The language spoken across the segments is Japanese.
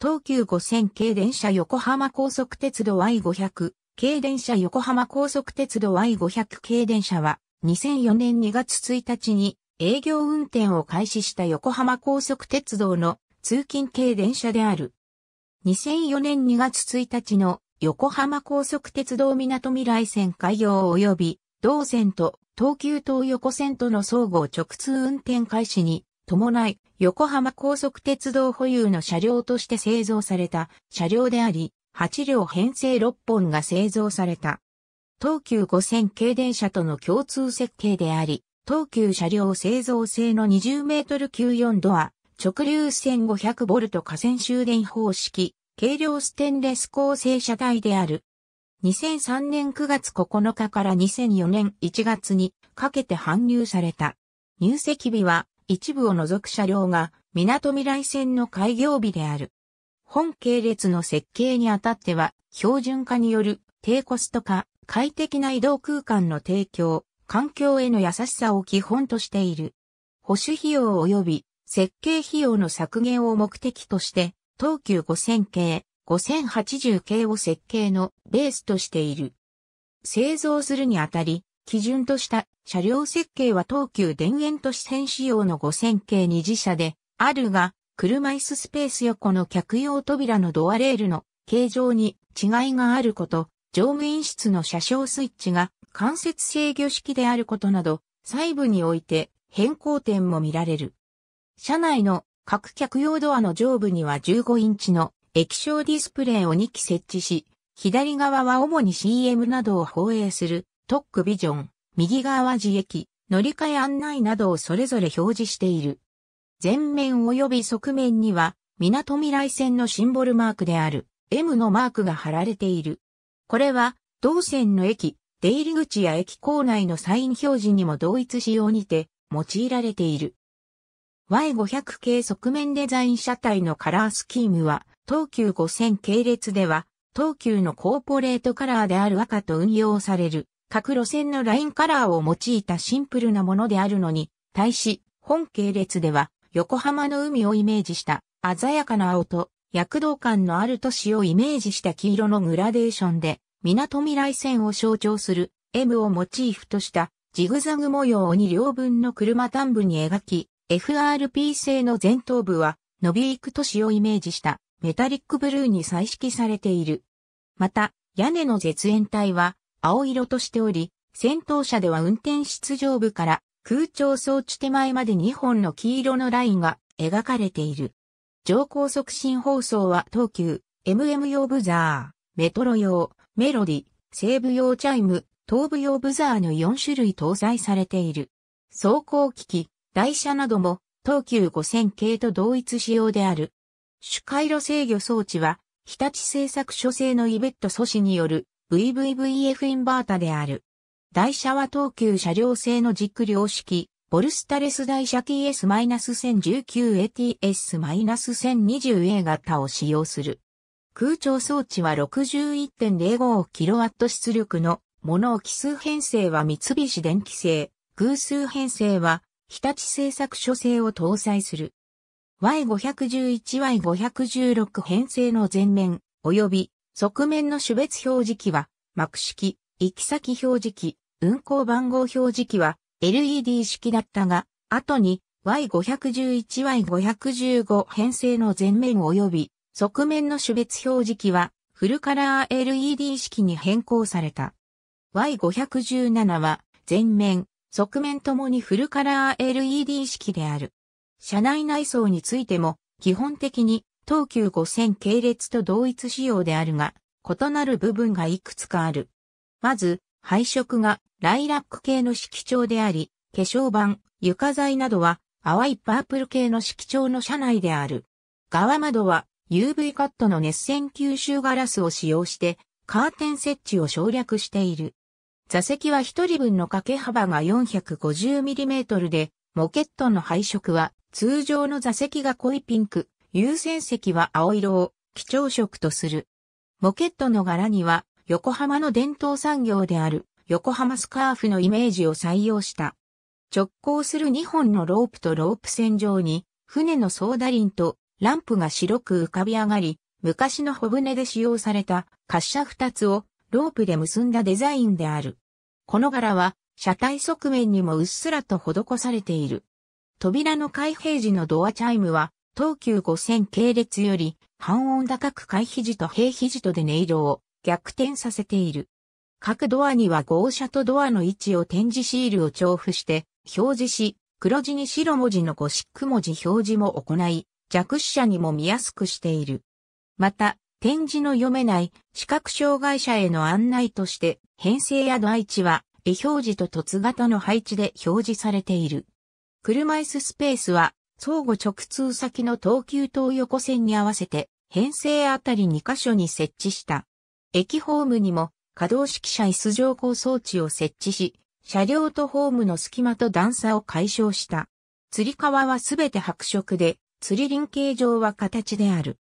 東急5000系電車横浜高速鉄道 y 5 0 0系電車横浜高速鉄道 y 5 0 0系電車は2004年2月1日に営業運転を開始した横浜高速鉄道の通勤系電車である。2004年2月1日の横浜高速鉄道港未来線開業及び同線と東急東横線との相互直通運転開始に伴い、横浜高速鉄道保有の車両として製造された車両であり、8両編成6本が製造された。東急5000系電車との共通設計であり、東急車両製造製の20メートル94ドア、直流1500ボルト河川終電方式、軽量ステンレス構成車体である。2003年9月9日から2004年1月にかけて搬入された。入籍日は一部を除く車両が港未来線の開業日である。本系列の設計にあたっては、標準化による低コスト化、快適な移動空間の提供、環境への優しさを基本としている。保守費用及び設計費用の削減を目的として、東急5000系、5080系を設計のベースとしている。製造するにあたり、基準とした車両設計は東急田園都市線仕様の5000系2自社であるが、車椅子スペース横の客用扉のドアレールの形状に違いがあること、乗務員室の車掌スイッチが間接制御式であることなど、細部において変更点も見られる。車内の各客用ドアの上部には15インチの液晶ディスプレイを2機設置し、左側は主に CM などを放映するトックビジョン、右側は自駅、乗り換え案内などをそれぞれ表示している。前面及び側面には、港未来線のシンボルマークである M のマークが貼られている。これは、同線の駅、出入り口や駅構内のサイン表示にも同一仕様にて用いられている。Y500 系側面デザイン車体のカラースキームは、東急5000系列では、東急のコーポレートカラーである赤と運用される。各路線のラインカラーを用いたシンプルなものであるのに、対し、本系列では、横浜の海をイメージした鮮やかな青と躍動感のある都市をイメージした黄色のグラデーションで、港未来線を象徴する M をモチーフとしたジグザグ模様に両分の車端部に描き、FRP 製の前頭部は伸びいく都市をイメージしたメタリックブルーに彩色されている。また、屋根の絶縁体は青色としており、先頭車では運転室上部から空調装置手前まで2本の黄色のラインが描かれている。乗降促進放送は東急、MM 用ブザー、メトロ用、メロディ、西部用チャイム、東部用ブザーの4種類搭載されている。走行機器、台車なども東急5000系と同一仕様である。主回路制御装置は、日立製作所製のイベット素子による VVVF インバータである。台車は東急車両製の軸量式、ボルスタレス台車 TS-1019ATS-1020A 型を使用する。空調装置は 61.05kW 出力の物置数編成は三菱電機製、偶数編成は日立製作所製を搭載する。Y511Y516 編成の前面、及び側面の種別表示器は、幕式、行き先表示器、運行番号表示器は LED 式だったが、後に Y511Y515 編成の前面及び側面の種別表示器はフルカラー LED 式に変更された。Y517 は前面、側面ともにフルカラー LED 式である。車内内装についても基本的に東急5000系列と同一仕様であるが、異なる部分がいくつかある。まず、配色がライラック系の色調であり、化粧板、床材などは淡いパープル系の色調の車内である。側窓は UV カットの熱線吸収ガラスを使用してカーテン設置を省略している。座席は一人分の掛け幅が 450mm で、モケットの配色は通常の座席が濃いピンク、優先席は青色を基調色とする。モケットの柄には横浜の伝統産業である横浜スカーフのイメージを採用した。直行する2本のロープとロープ線上に船のソーダリンとランプが白く浮かび上がり、昔の小舟で使用された滑車2つをロープで結んだデザインである。この柄は車体側面にもうっすらと施されている。扉の開閉時のドアチャイムは東急5000系列より、半音高く回避時と平避時とで音色を逆転させている。各ドアには号車とドアの位置を展示シールを調布して表示し、黒字に白文字のゴシック文字表示も行い、弱視者にも見やすくしている。また、展示の読めない視覚障害者への案内として、編成や度合は、絵表示と凸型の配置で表示されている。車椅子スペースは、相互直通先の東急東横線に合わせて、編成あたり2カ所に設置した。駅ホームにも、可動式車椅子乗降装置を設置し、車両とホームの隙間と段差を解消した。釣り革はすべて白色で、釣り輪形状は形である。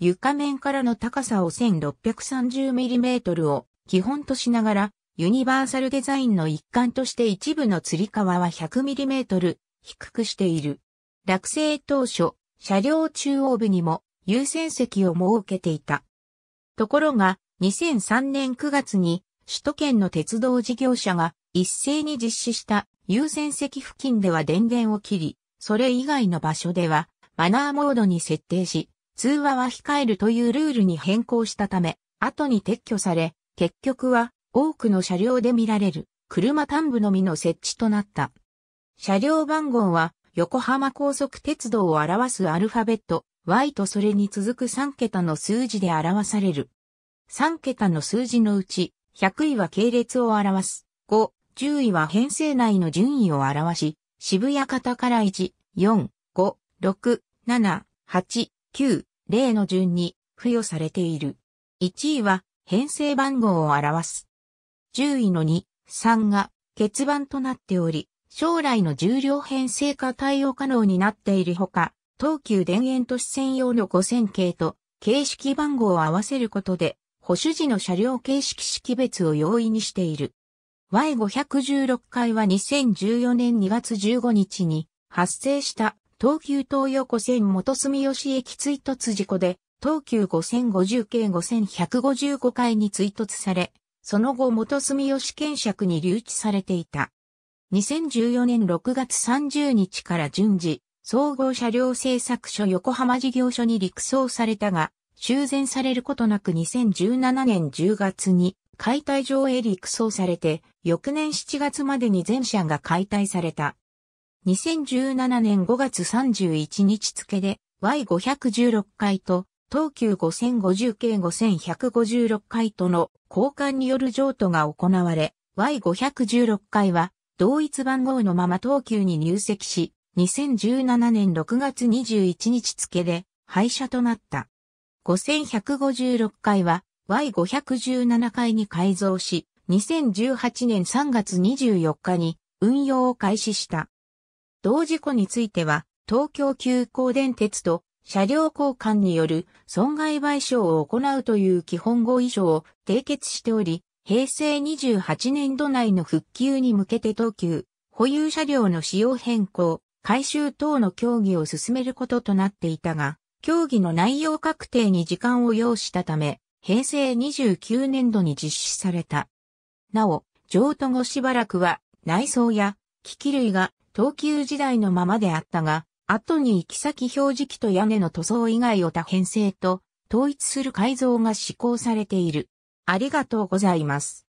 床面からの高さを 1630mm を基本としながら、ユニバーサルデザインの一環として一部の釣り革は 100mm 低くしている。落成当初、車両中央部にも優先席を設けていた。ところが、2003年9月に首都圏の鉄道事業者が一斉に実施した優先席付近では電源を切り、それ以外の場所ではマナーモードに設定し、通話は控えるというルールに変更したため、後に撤去され、結局は多くの車両で見られる車端部のみの設置となった。車両番号は横浜高速鉄道を表すアルファベット Y とそれに続く3桁の数字で表される。3桁の数字のうち、100位は系列を表す。5、10位は編成内の順位を表し、渋谷方から1、4、5、6、7、8、9、0の順に付与されている。1位は編成番号を表す。10位の2、3が欠番となっており、将来の重量編成化対応可能になっているほか、東急田園都市専用の5000系と形式番号を合わせることで、保守時の車両形式識別を容易にしている。Y516 回は2014年2月15日に発生した東急東横線元住吉駅追突事故で、東急5050系5155回に追突され、その後元住吉県尺に留置されていた。2014年6月30日から順次、総合車両製作所横浜事業所に陸送されたが、修繕されることなく2017年10月に解体場へ陸送されて、翌年7月までに全車が解体された。2017年5月31日付で Y516 回と東急5050系5156回との交換による譲渡が行われ、Y516 回は同一番号のまま東急に入籍し、2017年6月21日付で廃車となった。5156回は Y517 回に改造し、2018年3月24日に運用を開始した。同事故については、東京急行電鉄と車両交換による損害賠償を行うという基本合意書を締結しており、平成28年度内の復旧に向けて東急、保有車両の使用変更、改修等の協議を進めることとなっていたが、協議の内容確定に時間を要したため、平成29年度に実施された。なお、譲渡後しばらくは内装や機器類が東急時代のままであったが、後に行き先表示器と屋根の塗装以外を多編成と統一する改造が施行されている。ありがとうございます。